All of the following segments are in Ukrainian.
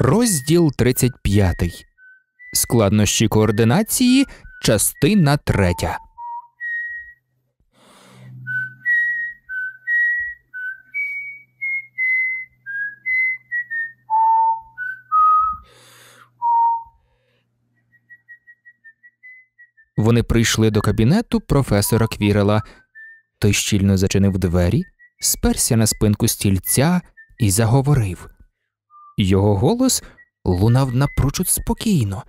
Розділ 35. Складнощі координації. Частина 3. Вони прийшли до кабінету професора Квірела. Той щільно зачинив двері, сперся на спинку стільця і заговорив. Його голос лунав напрочуд спокійно,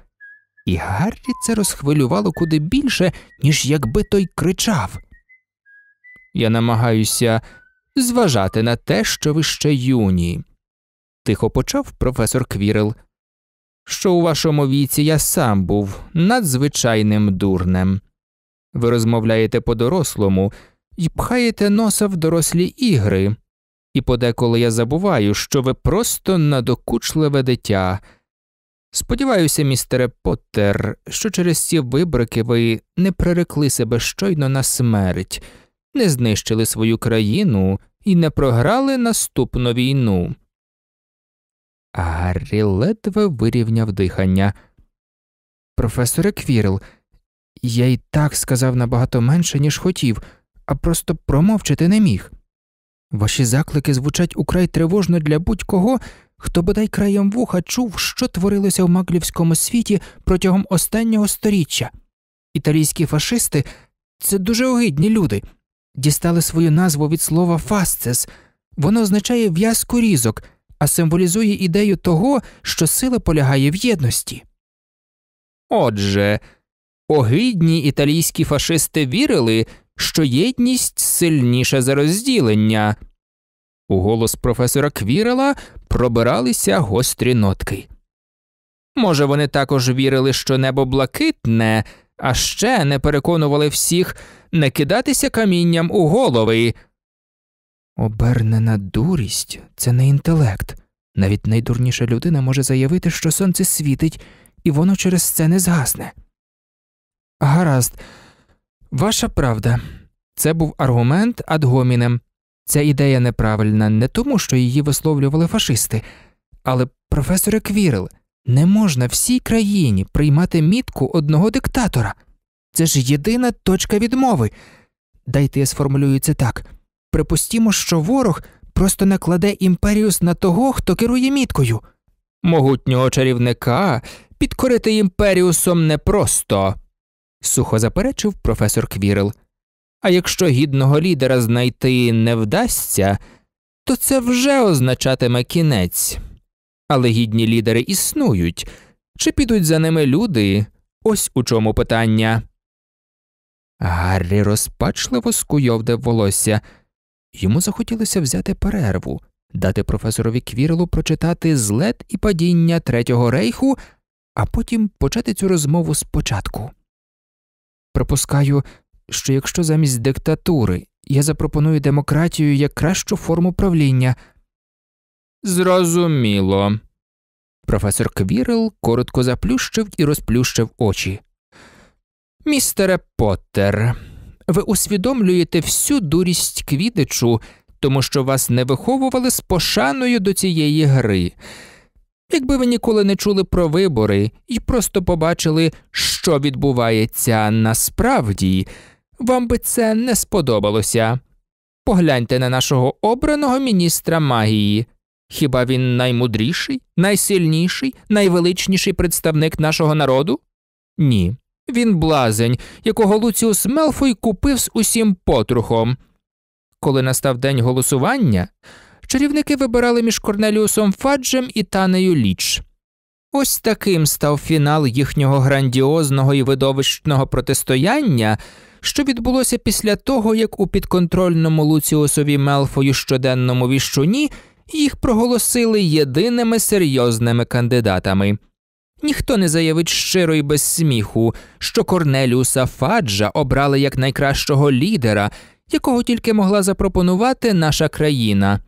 і Гаррі це розхвилювало куди більше, ніж якби той кричав. Я намагаюся зважати на те, що ви ще юні, тихо почав професор Квірел. Що у вашому віці я сам був надзвичайним дурнем. Ви розмовляєте по дорослому і пхаєте носа в дорослі ігри, і подеколи я забуваю, що ви просто надокучливе дитя. Сподіваюся, містере Поттер, що через ці вибрики ви не прирекли себе щойно на смерть, не знищили свою країну і не програли наступну війну. Гаррі ледве вирівняв дихання. Професоре Квірл, я й так сказав набагато менше, ніж хотів, а просто промовчити не міг. Ваші заклики звучать украй тривожно для будь-кого, хто бодай краєм вуха чув, що творилося в маглівському світі протягом останнього сторіччя. Італійські фашисти це дуже огидні люди, дістали свою назву від слова фасцес, воно означає в'язку різок, а символізує ідею того, що сила полягає в єдності. Отже, огидні італійські фашисти вірили, що єдність сильніша за розділення. У голос професора Квірела пробиралися гострі нотки. Може, вони також вірили, що небо блакитне, а ще не переконували всіх не кидатися камінням у голови. Обернена дурість це не інтелект. Навіть найдурніша людина може заявити, що сонце світить, і воно через це не згасне. Гаразд, Ваша правда. Це був аргумент ад гомінем. Ця ідея неправильна не тому, що її висловлювали фашисти, але професор Квірл, не можна всій країні приймати мітку одного диктатора. Це ж єдина точка відмови. Дайте я сформулюю це так припустімо, що ворог просто накладе імперіус на того, хто керує міткою. Могутнього чарівника підкорити імперіусом непросто сухо заперечив професор Квірл. А якщо гідного лідера знайти не вдасться, то це вже означатиме кінець. Але гідні лідери існують. Чи підуть за ними люди? Ось у чому питання. Гаррі розпачливо скуйовдив волосся. Йому захотілося взяти перерву, дати професорові Квірлу прочитати злет і падіння Третього рейху, а потім почати цю розмову спочатку. Припускаю, що якщо замість диктатури я запропоную демократію як кращу форму правління. Зрозуміло. Професор Квірел коротко заплющив і розплющив очі. Містере Поттер, ви усвідомлюєте всю дурість квідичу, тому що вас не виховували з пошаною до цієї гри. Якби ви ніколи не чули про вибори і просто побачили, що відбувається насправді, вам би це не сподобалося. Погляньте на нашого обраного міністра магії. Хіба він наймудріший, найсильніший, найвеличніший представник нашого народу? Ні. Він блазень, якого Луціус Мелфой купив з усім потрухом. Коли настав день голосування чарівники вибирали між Корнеліусом Фаджем і Танею Ліч. Ось таким став фінал їхнього грандіозного і видовищного протистояння, що відбулося після того, як у підконтрольному Луціусові Мелфою щоденному віщуні їх проголосили єдиними серйозними кандидатами. Ніхто не заявить щиро і без сміху, що Корнеліуса Фаджа обрали як найкращого лідера, якого тільки могла запропонувати наша країна.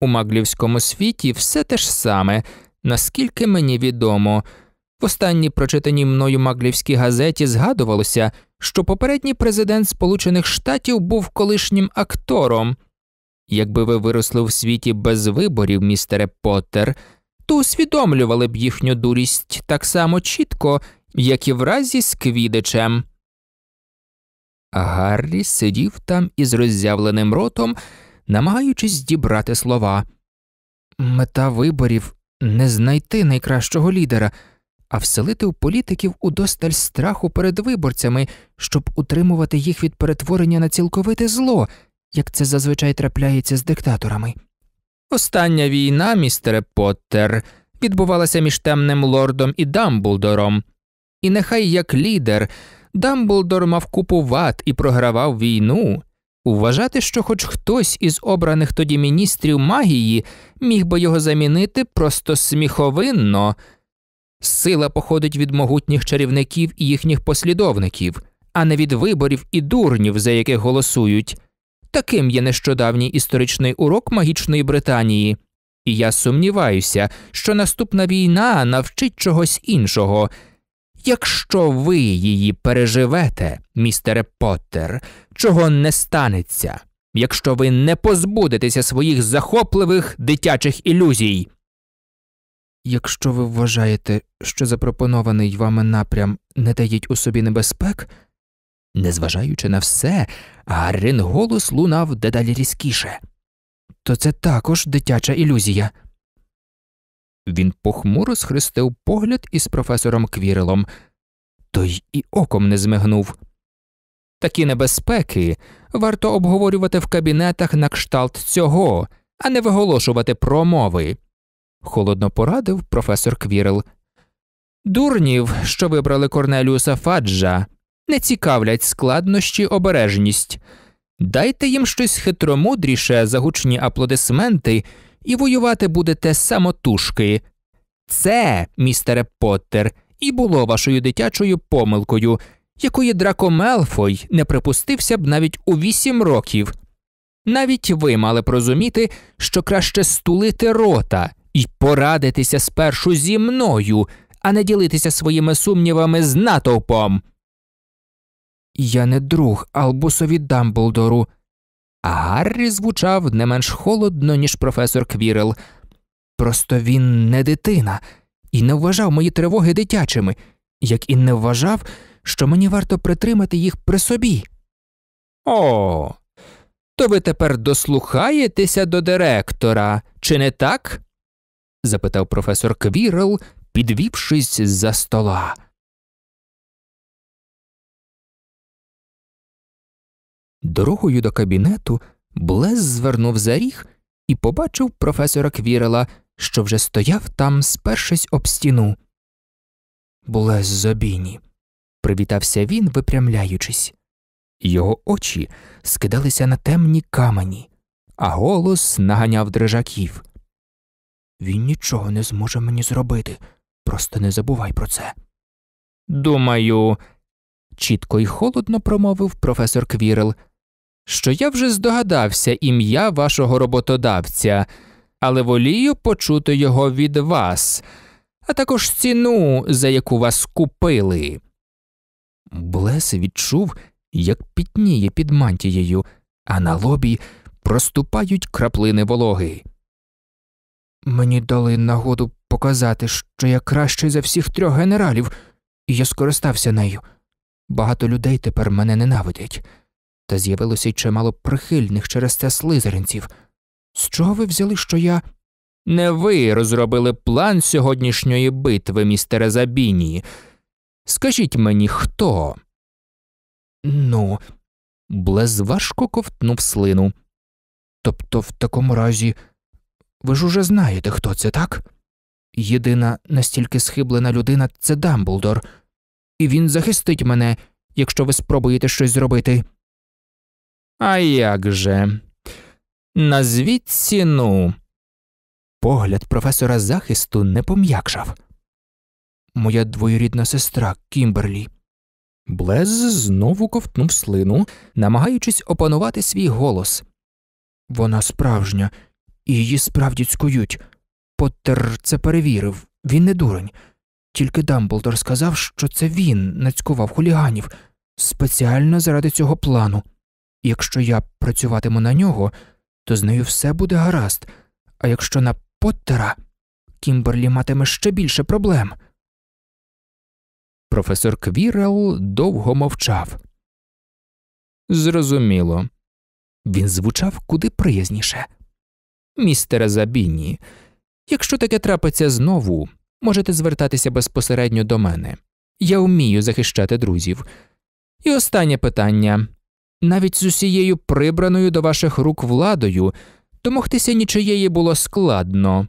У маглівському світі все те ж саме, наскільки мені відомо. В останній прочитаній мною маглівській газеті згадувалося, що попередній президент Сполучених Штатів був колишнім актором. Якби ви виросли в світі без виборів, містере Поттер, то усвідомлювали б їхню дурість так само чітко, як і в разі з Квідичем. Гаррі сидів там із роззявленим ротом намагаючись здібрати слова. Мета виборів не знайти найкращого лідера, а вселити в політиків удосталь страху перед виборцями, щоб утримувати їх від перетворення на цілковите зло, як це зазвичай трапляється з диктаторами. Остання війна, містере Поттер, відбувалася між темним лордом і Дамблдором, і нехай як лідер Дамблдор мав купувати і програвав війну. Вважати, що хоч хтось із обраних тоді міністрів магії міг би його замінити просто сміховинно. Сила походить від могутніх чарівників і їхніх послідовників, а не від виборів і дурнів, за яких голосують. Таким є нещодавній історичний урок магічної Британії, і я сумніваюся, що наступна війна навчить чогось іншого, якщо ви її переживете, містере Поттер, чого не станеться, якщо ви не позбудетеся своїх захопливих дитячих ілюзій. Якщо ви вважаєте, що запропонований вами напрям не дають у собі небезпек, незважаючи на все, Гаррін голос лунав дедалі різкіше, то це також дитяча ілюзія. Він похмуро схрестив погляд із професором Квірелом, той і оком не змигнув. Такі небезпеки варто обговорювати в кабінетах на кшталт цього, а не виголошувати промови, холодно порадив професор Квірел. Дурнів, що вибрали Корнеліуса Фаджа, не цікавлять складнощі обережність. Дайте їм щось хитромудріше за гучні аплодисменти і воювати будете самотужки. Це, містере Поттер, і було вашою дитячою помилкою, якої Драко Мелфой не припустився б навіть у вісім років. Навіть ви мали б розуміти, що краще стулити рота і порадитися спершу зі мною, а не ділитися своїми сумнівами з натовпом. Я не друг Албусові Дамблдору, а Гаррі звучав не менш холодно, ніж професор Квірел. Просто він не дитина і не вважав мої тривоги дитячими, як і не вважав, що мені варто притримати їх при собі. О, то ви тепер дослухаєтеся до директора, чи не так? запитав професор Квірел, підвівшись за стола. Дорогою до кабінету Блез звернув за ріг і побачив професора Квірела, що вже стояв там, спершись об стіну. Блез Забіні, привітався він, випрямляючись. Його очі скидалися на темні камені, а голос наганяв дрижаків. Він нічого не зможе мені зробити, просто не забувай про це. Думаю, чітко і холодно промовив професор Квірел що я вже здогадався ім'я вашого роботодавця, але волію почути його від вас, а також ціну, за яку вас купили. Блес відчув, як пітніє під мантією, а на лобі проступають краплини вологи. Мені дали нагоду показати, що я кращий за всіх трьох генералів, і я скористався нею. Багато людей тепер мене ненавидять та з'явилося й чимало прихильних через це слизеринців. З чого ви взяли, що я. Не ви розробили план сьогоднішньої битви, містере Забіні. Скажіть мені, хто? Ну, Блез важко ковтнув слину. Тобто, в такому разі, ви ж уже знаєте, хто це, так? Єдина настільки схиблена людина це Дамблдор, і він захистить мене, якщо ви спробуєте щось зробити. А як же? Назвіть ціну. Погляд професора захисту не пом'якшав. Моя двоюрідна сестра Кімберлі. Блез знову ковтнув слину, намагаючись опанувати свій голос. Вона справжня, її справді цькують. Поттер це перевірив, він не дурень. Тільки Дамблдор сказав, що це він нацькував хуліганів спеціально заради цього плану якщо я працюватиму на нього, то з нею все буде гаразд, а якщо на Поттера, Кімберлі матиме ще більше проблем. Професор Квірел довго мовчав. Зрозуміло. Він звучав куди приязніше. Містере Забіні, якщо таке трапиться знову, можете звертатися безпосередньо до мене. Я вмію захищати друзів. І останнє питання навіть з усією прибраною до ваших рук владою, домогтися нічиєї було складно.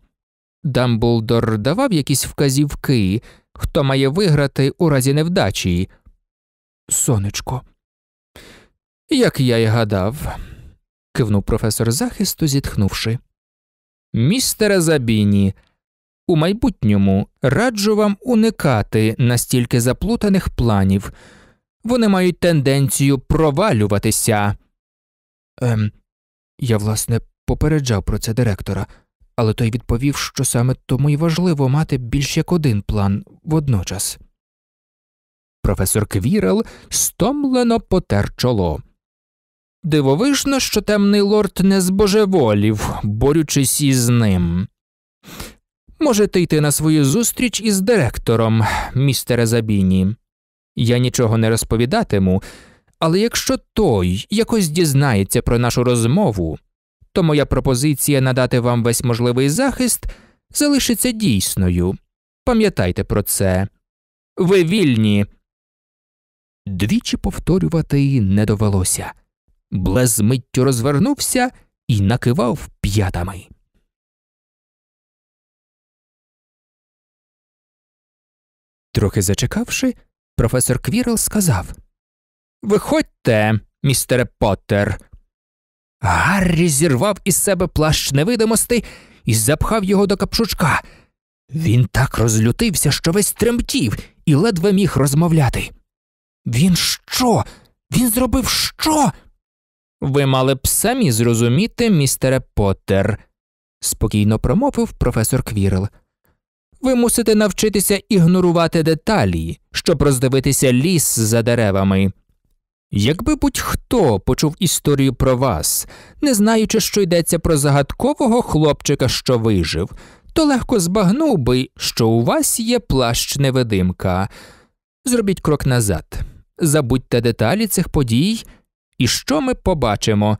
Дамблдор давав якісь вказівки, хто має виграти у разі невдачі. Сонечко, як я й гадав, кивнув професор захисту, зітхнувши. Містере Забіні, у майбутньому раджу вам уникати настільки заплутаних планів вони мають тенденцію провалюватися. Ем, Я, власне, попереджав про це директора, але той відповів, що саме тому й важливо мати більш як один план водночас. Професор Квірел стомлено потер чоло. Дивовижно, що темний лорд не збожеволів, борючись із ним. Можете йти на свою зустріч із директором, містере Забіні. Я нічого не розповідатиму, але якщо той якось дізнається про нашу розмову, то моя пропозиція надати вам весь можливий захист залишиться дійсною. Пам'ятайте про це. Ви вільні. Двічі повторювати не довелося. Блез миттю розвернувся і накивав п'ятами. Трохи зачекавши, професор Квірл сказав Виходьте, містере Поттер. Гаррі зірвав із себе плащ невидимостей і запхав його до капшучка. Він так розлютився, що весь тремтів і ледве міг розмовляти. Він що? Він зробив що? Ви мали б самі зрозуміти, містере Поттер», – спокійно промовив професор Квірл. Ви мусите навчитися ігнорувати деталі, щоб роздивитися ліс за деревами. Якби будь-хто почув історію про вас, не знаючи, що йдеться про загадкового хлопчика, що вижив, то легко збагнув би, що у вас є плащ невидимка. Зробіть крок назад, забудьте деталі цих подій, і що ми побачимо.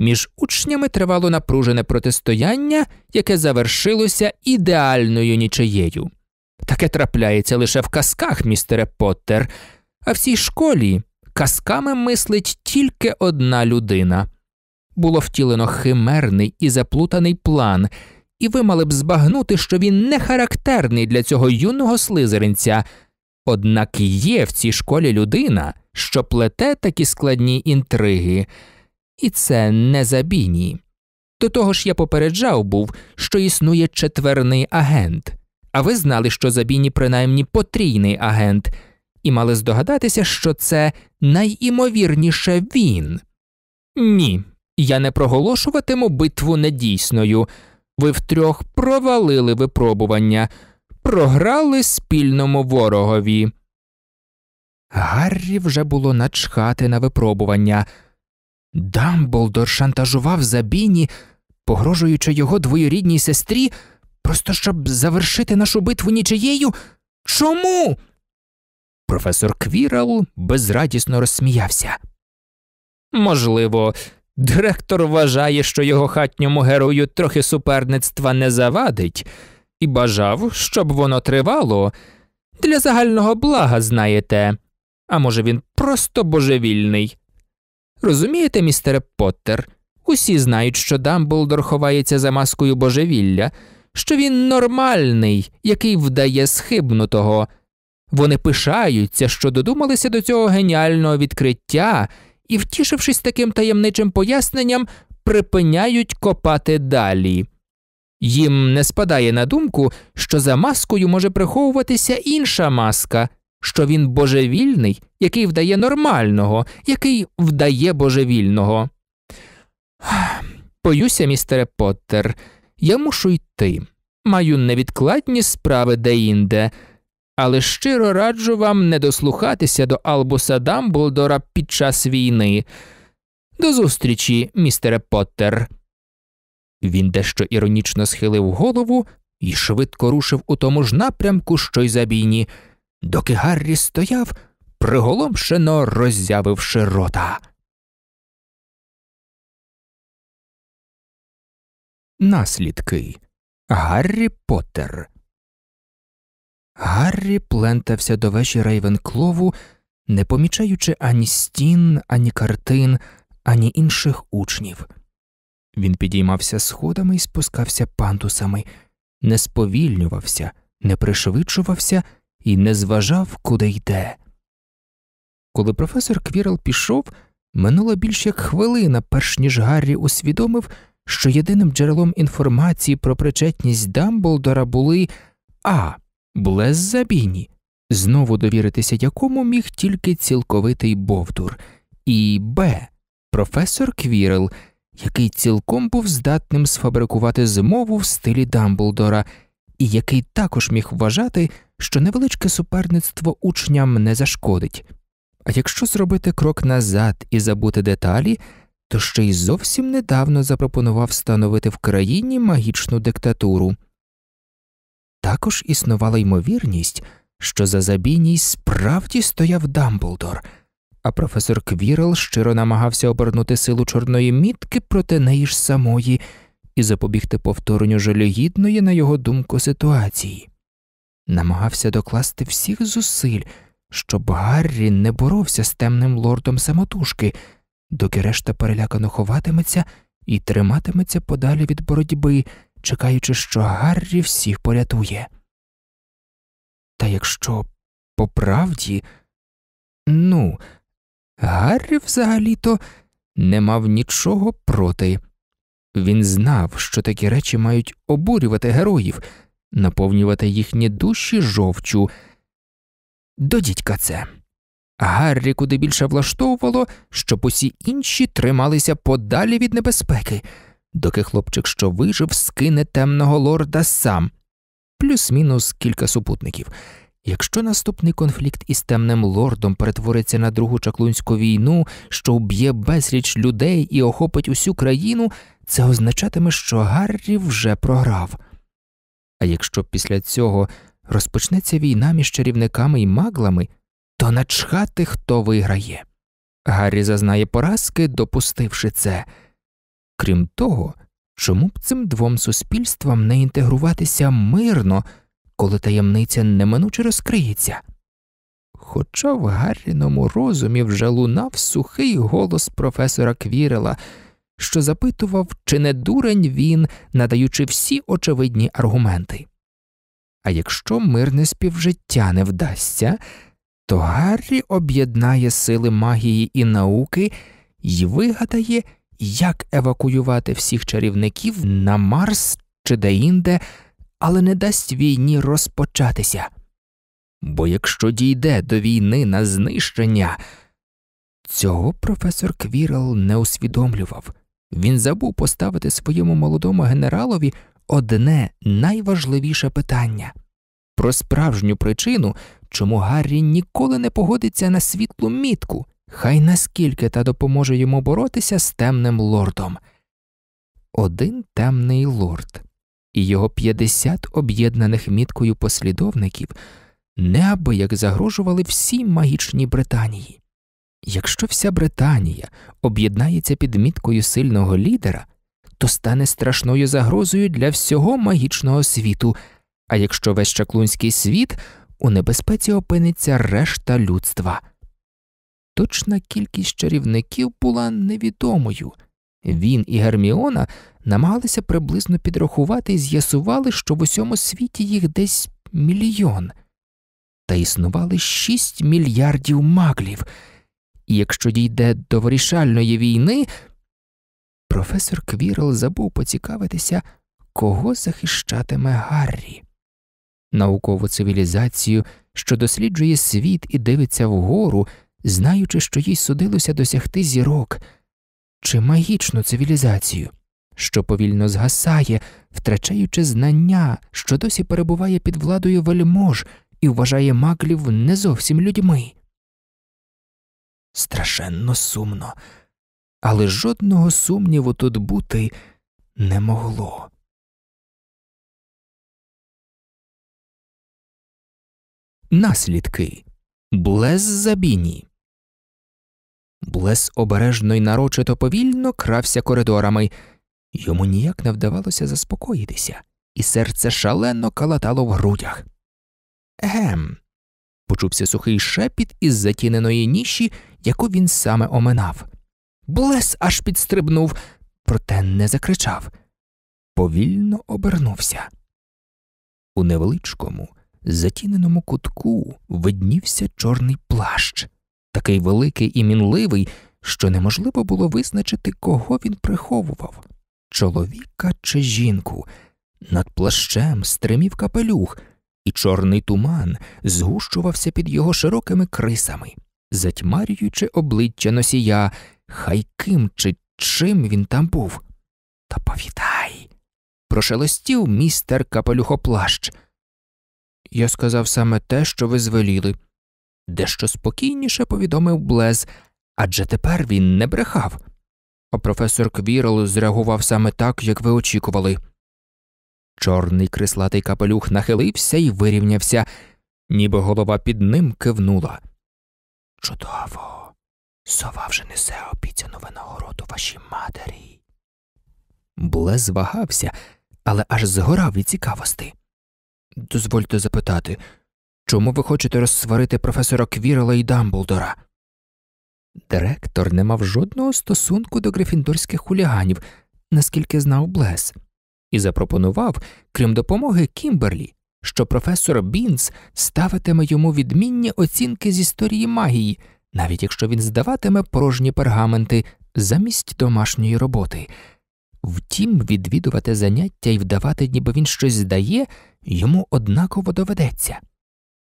Між учнями тривало напружене протистояння, яке завершилося ідеальною нічиєю. Таке трапляється лише в казках, містере Поттер, а в цій школі казками мислить тільки одна людина. Було втілено химерний і заплутаний план, і ви мали б збагнути, що він не характерний для цього юного слизеринця, однак є в цій школі людина, що плете такі складні інтриги і це не забійні. До того ж я попереджав був, що існує четверний агент, а ви знали, що забіні принаймні потрійний агент, і мали здогадатися, що це найімовірніше він. Ні, я не проголошуватиму битву недійсною. Ви втрьох провалили випробування, програли спільному ворогові. Гаррі вже було начхати на випробування. Дамблдор шантажував забіні, погрожуючи його двоюрідній сестрі, просто щоб завершити нашу битву нічиєю? Чому? Професор Квірал безрадісно розсміявся. Можливо, директор вважає, що його хатньому герою трохи суперництва не завадить, і бажав, щоб воно тривало. Для загального блага, знаєте, а може, він просто божевільний. Розумієте, містере Поттер, усі знають, що Дамблдор ховається за маскою божевілля, що він нормальний, який вдає схибнутого. Вони пишаються, що додумалися до цього геніального відкриття і, втішившись таким таємничим поясненням, припиняють копати далі. Їм не спадає на думку, що за маскою може приховуватися інша маска, що він божевільний, який вдає нормального, який вдає божевільного. Боюся, містере Поттер, я мушу йти. Маю невідкладні справи деінде, але щиро раджу вам не дослухатися до Албуса Дамблдора під час війни. До зустрічі, містере Поттер. Він дещо іронічно схилив голову і швидко рушив у тому ж напрямку, що й за бійні доки Гаррі стояв, приголомшено роззявивши рота. Наслідки Гаррі Поттер Гаррі плентався до вежі Рейвенклову, не помічаючи ані стін, ані картин, ані інших учнів. Він підіймався сходами і спускався пантусами, не сповільнювався, не пришвидшувався і не зважав, куди йде. Коли професор Квірл пішов, минула більш як хвилина, перш ніж Гаррі усвідомив, що єдиним джерелом інформації про причетність Дамблдора були А. Блез Забіні, знову довіритися якому міг тільки цілковитий Бовдур, і Б. Професор Квірл, який цілком був здатним сфабрикувати змову в стилі Дамблдора і який також міг вважати, що невеличке суперництво учням не зашкодить, а якщо зробити крок назад і забути деталі, то ще й зовсім недавно запропонував встановити в країні магічну диктатуру. Також існувала ймовірність, що за забійній справді стояв Дамблдор, а професор Квірл щиро намагався обернути силу чорної мітки проти неї ж самої і запобігти повторенню жалюгідної, на його думку, ситуації. Намагався докласти всіх зусиль, щоб Гаррі не боровся з темним лордом самотужки, доки решта перелякано ховатиметься і триматиметься подалі від боротьби, чекаючи, що Гаррі всіх порятує. Та якщо по правді, ну, Гаррі взагалі то не мав нічого проти. Він знав, що такі речі мають обурювати героїв, наповнювати їхні душі жовчу. До дідька це. Гаррі куди більше влаштовувало, щоб усі інші трималися подалі від небезпеки, доки хлопчик, що вижив, скине темного лорда сам, плюс-мінус кілька супутників. Якщо наступний конфлікт із темним лордом перетвориться на другу чаклунську війну, що вб'є безліч людей і охопить усю країну, це означатиме, що Гаррі вже програв. А якщо після цього розпочнеться війна між чарівниками і маглами, то начхати хто виграє. Гаррі зазнає поразки, допустивши це. Крім того, чому б цим двом суспільствам не інтегруватися мирно? коли таємниця неминуче розкриється. Хоча в Гарріному розумі вже лунав сухий голос професора Квірела, що запитував, чи не дурень він, надаючи всі очевидні аргументи. А якщо мирне співжиття не вдасться, то Гаррі об'єднає сили магії і науки і вигадає, як евакуювати всіх чарівників на Марс чи деінде але не дасть війні розпочатися. Бо якщо дійде до війни на знищення, цього професор Квірел не усвідомлював він забув поставити своєму молодому генералові одне найважливіше питання про справжню причину, чому Гаррі ніколи не погодиться на світлу мітку, хай наскільки та допоможе йому боротися з темним лордом. Один темний лорд і його 50 об'єднаних міткою послідовників неабияк загрожували всій магічній Британії. Якщо вся Британія об'єднається під міткою сильного лідера, то стане страшною загрозою для всього магічного світу, а якщо весь чаклунський світ у небезпеці опиниться решта людства. Точна кількість чарівників була невідомою. Він і Герміона намагалися приблизно підрахувати і з'ясували, що в усьому світі їх десь мільйон, та існували шість мільярдів маглів. І якщо дійде до вирішальної війни, професор Квірл забув поцікавитися, кого захищатиме Гаррі, наукову цивілізацію, що досліджує світ і дивиться вгору, знаючи, що їй судилося досягти зірок чи магічну цивілізацію, що повільно згасає, втрачаючи знання, що досі перебуває під владою вельмож і вважає маклів не зовсім людьми. Страшенно сумно, але жодного сумніву тут бути не могло. Наслідки Блез Забіні Блес обережно й нарочито повільно крався коридорами, йому ніяк не вдавалося заспокоїтися, і серце шалено калатало в грудях. Гем. Почувся сухий шепіт із затіненої ніші, яку він саме оминав. Блес аж підстрибнув, проте не закричав. Повільно обернувся. У невеличкому, затіненому кутку виднівся чорний плащ такий великий і мінливий, що неможливо було визначити, кого він приховував чоловіка чи жінку. Над плащем стримів капелюх, і чорний туман згущувався під його широкими крисами, затьмарюючи обличчя носія, хай ким чи чим він там був. Та повідай. прошелестів містер капелюхоплащ. Я сказав саме те, що ви звеліли, дещо спокійніше повідомив Блез, адже тепер він не брехав. А професор Квірл зреагував саме так, як ви очікували. Чорний крислатий капелюх нахилився і вирівнявся, ніби голова під ним кивнула. Чудово, сова вже несе обіцяну винагороду вашій матері. Блез вагався, але аж згорав від цікавості. Дозвольте запитати, Чому ви хочете розсварити професора Квірела і Дамблдора? Директор не мав жодного стосунку до грифіндорських хуліганів, наскільки знав Блес, і запропонував, крім допомоги Кімберлі, що професор Бінс ставитиме йому відмінні оцінки з історії магії, навіть якщо він здаватиме порожні пергаменти замість домашньої роботи. Втім, відвідувати заняття і вдавати, ніби він щось здає, йому однаково доведеться.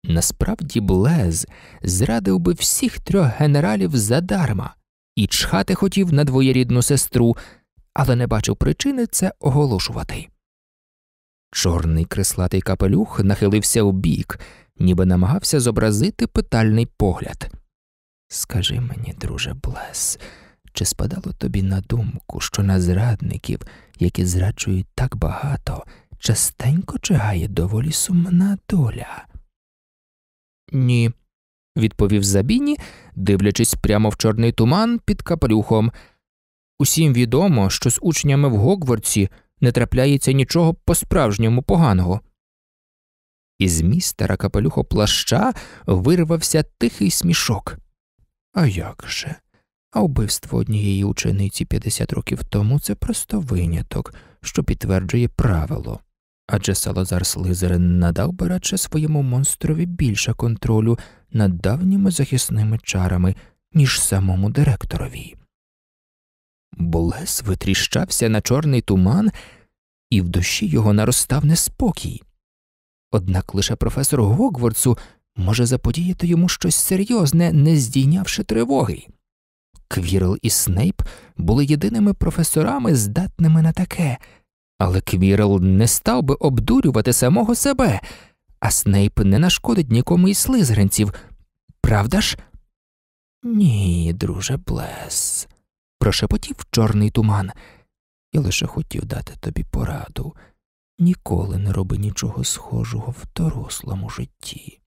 Насправді Блез зрадив би всіх трьох генералів задарма і чхати хотів на двоєрідну сестру, але не бачив причини це оголошувати. Чорний креслатий капелюх нахилився убік, ніби намагався зобразити питальний погляд. Скажи мені, друже Блес, чи спадало тобі на думку, що на зрадників, які зраджують так багато, частенько чигає доволі сумна доля? Ні, відповів Забіні, дивлячись прямо в чорний туман під капелюхом. Усім відомо, що з учнями в Гогворці не трапляється нічого по справжньому поганого. Із містера капелюхо плаща вирвався тихий смішок. А як же? А вбивство однієї учениці 50 років тому це просто виняток, що підтверджує правило адже Салазар Слизерин надав би радше своєму монстрові більше контролю над давніми захисними чарами, ніж самому директорові. Болес витріщався на чорний туман, і в душі його наростав неспокій. Однак лише професор Гогвардсу може заподіяти йому щось серйозне, не здійнявши тривоги. Квірл і Снейп були єдиними професорами, здатними на таке. Але Квірл не став би обдурювати самого себе, а Снейп не нашкодить нікому із слизеринців, правда ж? Ні, друже Блес, прошепотів чорний туман. Я лише хотів дати тобі пораду ніколи не роби нічого схожого в дорослому житті.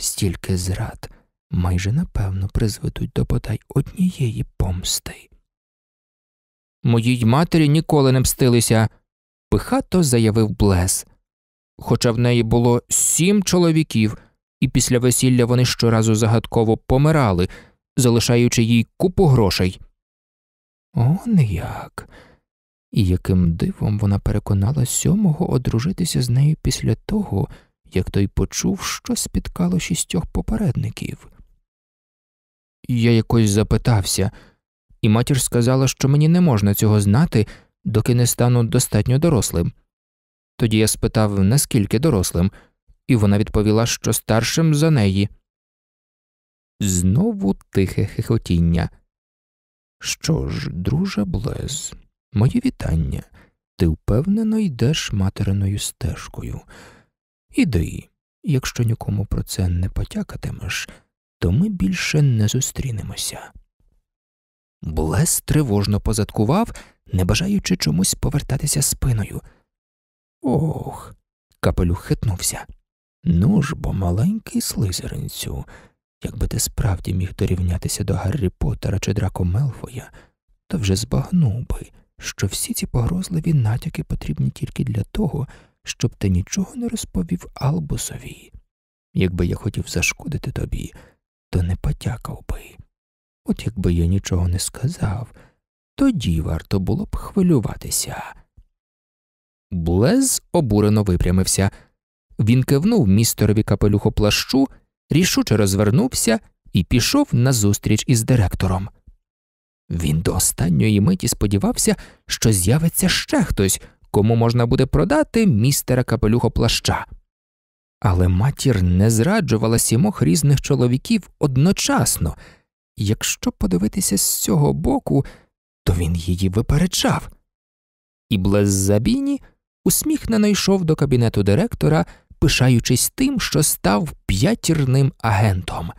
Стільки зрад майже напевно призведуть до бодай однієї помсти. Моїй матері ніколи не мстилися пихато заявив Блес. Хоча в неї було сім чоловіків, і після весілля вони щоразу загадково помирали, залишаючи їй купу грошей. Он як. І яким дивом вона переконала сьомого одружитися з нею після того, як той почув, що спіткало шістьох попередників. Я якось запитався, і матір сказала, що мені не можна цього знати, доки не стану достатньо дорослим. Тоді я спитав, наскільки дорослим, і вона відповіла, що старшим за неї. Знову тихе хихотіння. Що ж, друже Блез, моє вітання. Ти впевнено йдеш материною стежкою. Іди, якщо нікому про це не потякатимеш, то ми більше не зустрінемося. Блес тривожно позадкував не бажаючи чомусь повертатися спиною. Ох, капелюх хитнувся. Ну ж бо маленький слизеринцю, якби ти справді міг дорівнятися до Гаррі Поттера чи Драко Мелфоя, то вже збагнув би, що всі ці погрозливі натяки потрібні тільки для того, щоб ти нічого не розповів Албусові. Якби я хотів зашкодити тобі, то не потякав би. От якби я нічого не сказав, тоді варто було б хвилюватися. Блез обурено випрямився. Він кивнув містерові капелюху плащу, рішуче розвернувся і пішов назустріч із директором. Він до останньої миті сподівався, що з'явиться ще хтось, кому можна буде продати містера капелюхо плаща. Але матір не зраджувала сімох різних чоловіків одночасно, якщо подивитися з цього боку то він її випереджав. І Блеззабіні усміхнено йшов до кабінету директора, пишаючись тим, що став п'ятірним агентом.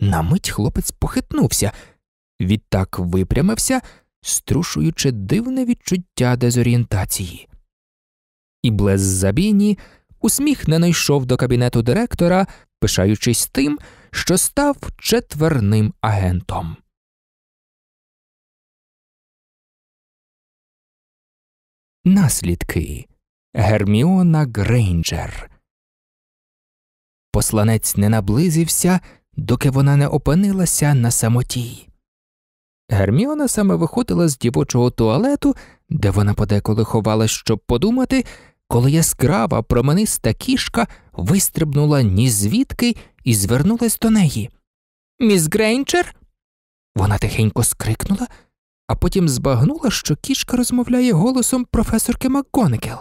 На мить хлопець похитнувся, відтак випрямився, струшуючи дивне відчуття дезорієнтації. І Блеззабіні усміхнено йшов до кабінету директора, пишаючись тим, що став четверним агентом. Наслідки Герміона Грейнджер. Посланець не наблизився, доки вона не опинилася на самоті. Герміона саме виходила з дівочого туалету, де вона подеколи ховалась, щоб подумати, коли яскрава промениста кішка вистрибнула ні звідки і звернулась до неї. Міс Грейнджер. Вона тихенько скрикнула а потім збагнула, що кішка розмовляє голосом професорки МакГонекел.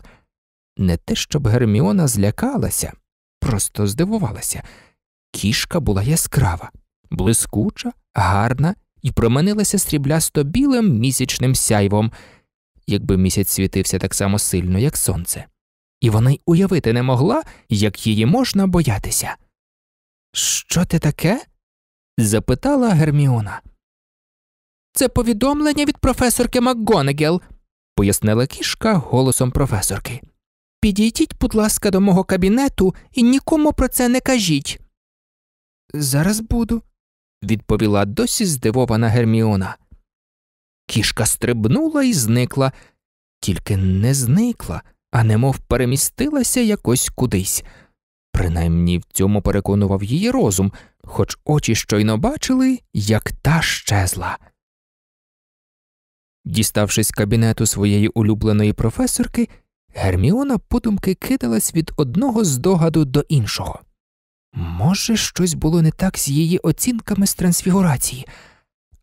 Не те, щоб Герміона злякалася, просто здивувалася. Кішка була яскрава, блискуча, гарна і променилася сріблясто білим місячним сяйвом, якби місяць світився так само сильно, як сонце, і вона й уявити не могла, як її можна боятися. Що ти таке? запитала Герміона. Це повідомлення від професорки Макгонагел, пояснила кішка голосом професорки. Підійдіть, будь ласка, до мого кабінету і нікому про це не кажіть. Зараз буду, відповіла досі здивована Герміона. Кішка стрибнула і зникла, тільки не зникла, а немов перемістилася якось кудись. Принаймні в цьому переконував її розум, хоч очі щойно бачили, як та щезла. Діставшись з кабінету своєї улюбленої професорки, Герміона подумки кидалась від одного здогаду до іншого. Може, щось було не так з її оцінками з трансфігурації,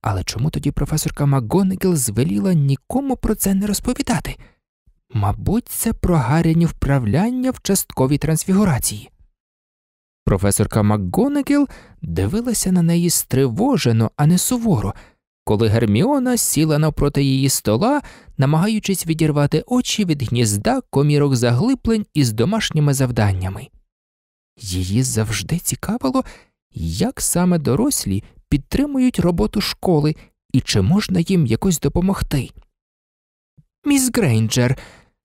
але чому тоді професорка Макгонегел звеліла нікому про це не розповідати? Мабуть, це про Гаряні вправляння в частковій трансфігурації. Професорка Макгонегел дивилася на неї стривожено, а не суворо коли Герміона сіла навпроти її стола, намагаючись відірвати очі від гнізда комірок заглиблень із домашніми завданнями. Її завжди цікавило, як саме дорослі підтримують роботу школи і чи можна їм якось допомогти. Міс Грейнджер,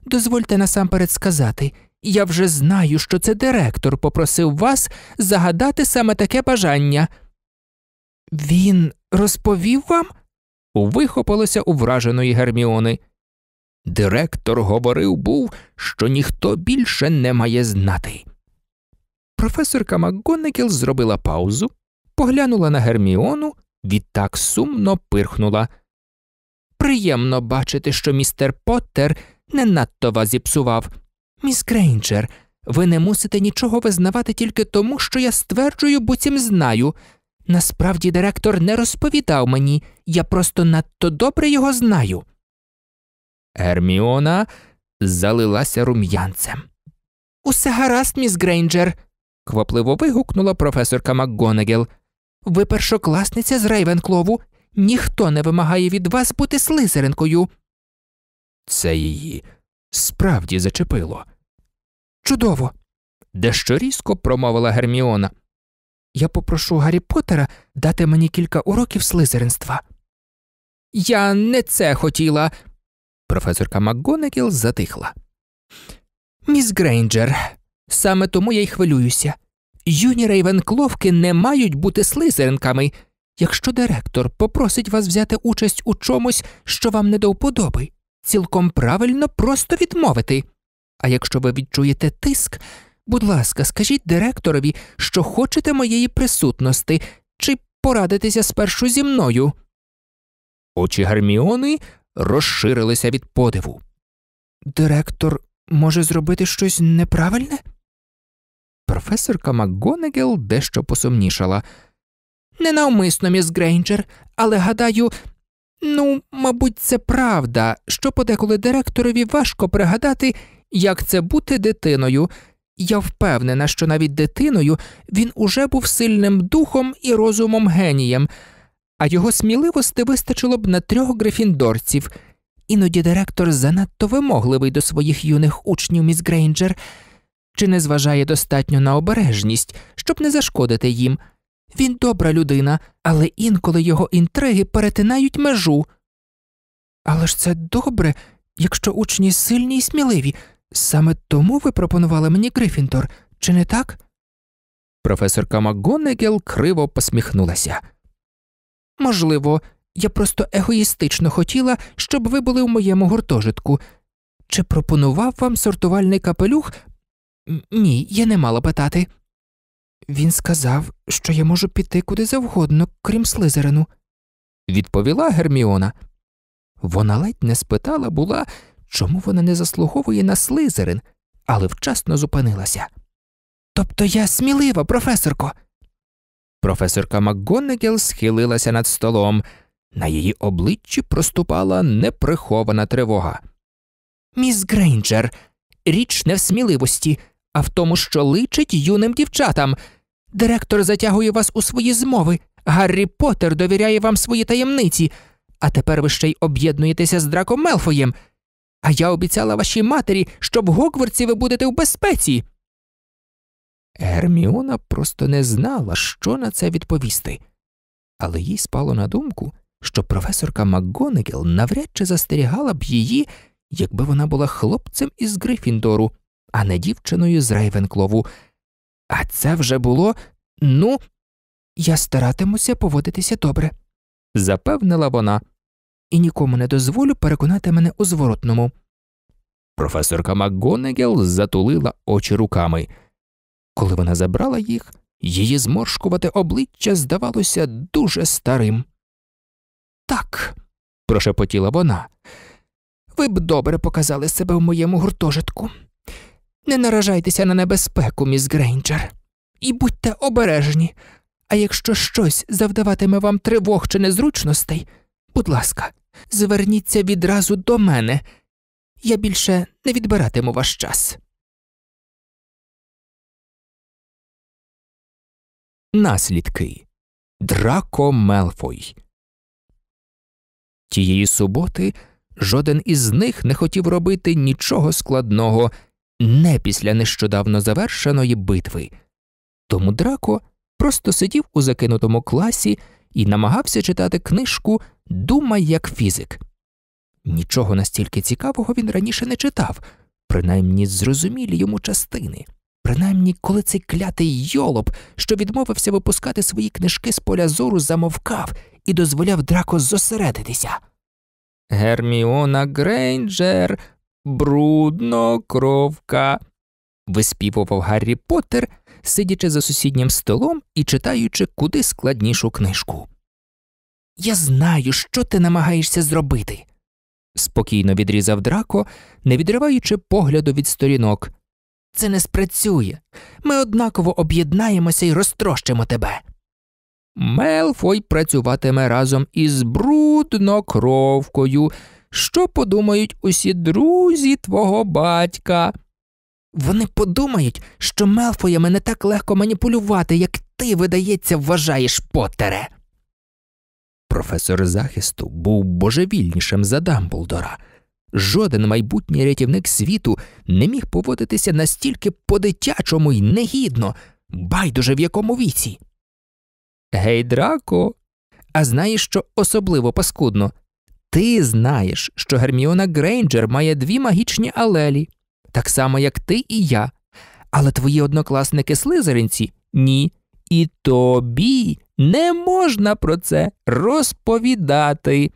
дозвольте насамперед сказати. Я вже знаю, що це директор попросив вас загадати саме таке бажання. Він розповів вам? вихопилося у враженої Герміони. Директор говорив був, що ніхто більше не має знати. Професорка МакГонекіл зробила паузу, поглянула на Герміону, відтак сумно пирхнула. Приємно бачити, що містер Поттер не надто вас зіпсував. Міс Крейнджер, ви не мусите нічого визнавати тільки тому, що я стверджую, буцім знаю. Насправді директор не розповідав мені, я просто надто добре його знаю. Герміона залилася рум'янцем. Усе гаразд, міс Грейнджер. квапливо вигукнула професорка МакГонагел. Ви першокласниця з Рейвенклову. Ніхто не вимагає від вас бути слизеринкою. Це її справді зачепило. Чудово. дещо різко промовила Герміона. Я попрошу Гаррі Поттера дати мені кілька уроків слизеринства. Я не це хотіла. Професорка МакГонекіл затихла. Міс Грейнджер, саме тому я й хвилююся. Юні Рейвенкловки не мають бути слизеринками. Якщо директор попросить вас взяти участь у чомусь, що вам не до вподоби, цілком правильно просто відмовити. А якщо ви відчуєте тиск, Будь ласка, скажіть директорові, що хочете моєї присутності, чи порадитися спершу зі мною. Очі Гарміони розширилися від подиву. Директор може зробити щось неправильне? Професорка МакГонегел дещо посумнішала. Ненавмисно, міс Грейнджер, але гадаю, ну, мабуть, це правда, що подеколи директорові важко пригадати, як це бути дитиною. Я впевнена, що навіть дитиною він уже був сильним духом і розумом генієм, а його сміливості вистачило б на трьох грифіндорців. Іноді директор занадто вимогливий до своїх юних учнів міс Грейнджер, чи не зважає достатньо на обережність, щоб не зашкодити їм. Він добра людина, але інколи його інтриги перетинають межу. Але ж це добре, якщо учні сильні й сміливі. Саме тому ви пропонували мені Грифінтор, чи не так? Професорка МакГонегел криво посміхнулася. Можливо, я просто егоїстично хотіла, щоб ви були в моєму гуртожитку. Чи пропонував вам сортувальний капелюх? Ні, я не мала питати. Він сказав, що я можу піти куди завгодно, крім Слизерину, відповіла Герміона. Вона ледь не спитала була, чому вона не заслуговує на слизерин, але вчасно зупинилася. Тобто я смілива, професорко. Професорка МакГонегел схилилася над столом, на її обличчі проступала неприхована тривога. Міс Грейнджер, річ не в сміливості, а в тому, що личить юним дівчатам. Директор затягує вас у свої змови, Гаррі Поттер довіряє вам свої таємниці, а тепер ви ще й об'єднуєтеся з Драком Мелфоєм. А я обіцяла вашій матері, що в Гогвартсі ви будете в безпеці. Герміона просто не знала, що на це відповісти, але їй спало на думку, що професорка МакГонегіл навряд чи застерігала б її, якби вона була хлопцем із Грифіндору, а не дівчиною з Рейвенклову. А це вже було ну, я старатимуся поводитися добре, запевнила вона і нікому не дозволю переконати мене у зворотному. Професорка МакГонегел затулила очі руками. Коли вона забрала їх, її зморшкувате обличчя здавалося дуже старим. Так, прошепотіла вона, ви б добре показали себе в моєму гуртожитку. Не наражайтеся на небезпеку, міс Грейнджер, і будьте обережні, а якщо щось завдаватиме вам тривог чи незручностей, будь ласка, зверніться відразу до мене. Я більше не відбиратиму ваш час. Наслідки Драко Мелфой. Тієї суботи жоден із них не хотів робити нічого складного не після нещодавно завершеної битви. Тому Драко просто сидів у закинутому класі і намагався читати книжку Думай як фізик. Нічого настільки цікавого він раніше не читав, принаймні зрозумілі йому частини, принаймні, коли цей клятий йолоб, що відмовився випускати свої книжки з поля зору, замовкав і дозволяв драко зосередитися. Герміона Грейнджер, бруднокровка. виспівував Гаррі Поттер, сидячи за сусіднім столом і читаючи куди складнішу книжку. Я знаю, що ти намагаєшся зробити, спокійно відрізав Драко, не відриваючи погляду від сторінок. Це не спрацює. Ми однаково об'єднаємося і розтрощимо тебе. Мелфой працюватиме разом із бруднокровкою. Що подумають усі друзі твого батька? Вони подумають, що Мелфоями не так легко маніпулювати, як ти, видається, вважаєш Поттере. Професор захисту був божевільнішим за Дамблдора. Жоден майбутній рятівник світу не міг поводитися настільки по-дитячому й негідно, байдуже в якому віці. Гей, драко, а знаєш, що особливо паскудно? Ти знаєш, що Герміона Грейнджер має дві магічні алелі, так само, як ти і я. Але твої однокласники слизеринці ні. І тобі не можна про це розповідати.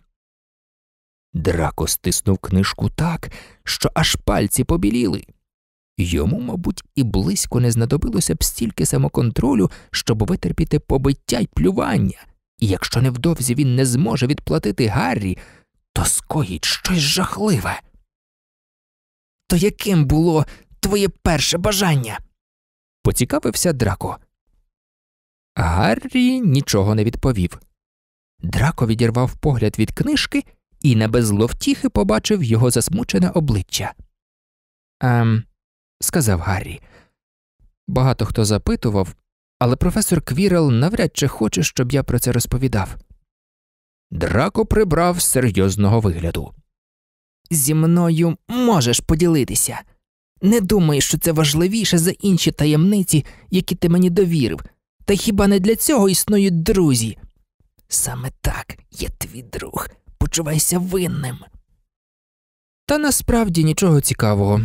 Драко стиснув книжку так, що аж пальці побіліли. Йому, мабуть, і близько не знадобилося б стільки самоконтролю, щоб витерпіти побиття й плювання, і якщо невдовзі він не зможе відплатити Гаррі, то скоїть щось жахливе. То яким було твоє перше бажання? поцікавився Драко. Гаррі нічого не відповів. Драко відірвав погляд від книжки і на безловтіхи побачив його засмучене обличчя. Ем, сказав Гаррі. Багато хто запитував, але професор Квірел навряд чи хоче, щоб я про це розповідав. Драко прибрав серйозного вигляду. Зі мною можеш поділитися. Не думай, що це важливіше за інші таємниці, які ти мені довірив, та хіба не для цього існують друзі? Саме так я твій друг. Почувайся винним. Та насправді нічого цікавого.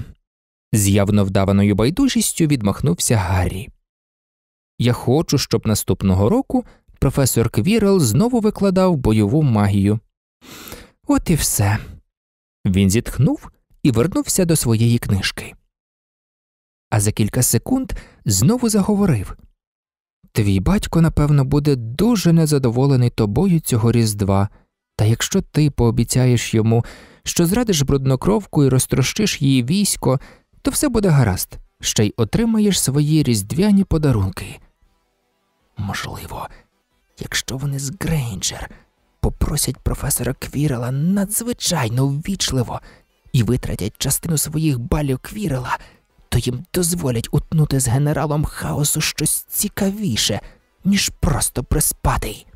З явно вдаваною байдужістю відмахнувся Гаррі. Я хочу, щоб наступного року професор Квірел знову викладав бойову магію. От і все. Він зітхнув і вернувся до своєї книжки. А за кілька секунд знову заговорив. Твій батько, напевно, буде дуже незадоволений тобою цього Різдва, та якщо ти пообіцяєш йому, що зрадиш бруднокровку і розтрощиш її військо, то все буде гаразд, ще й отримаєш свої різдвяні подарунки. Можливо, якщо вони з Грейнджер попросять професора Квірела надзвичайно ввічливо і витратять частину своїх балів Квірела – то їм дозволять утнути з генералом хаосу щось цікавіше, ніж просто приспати.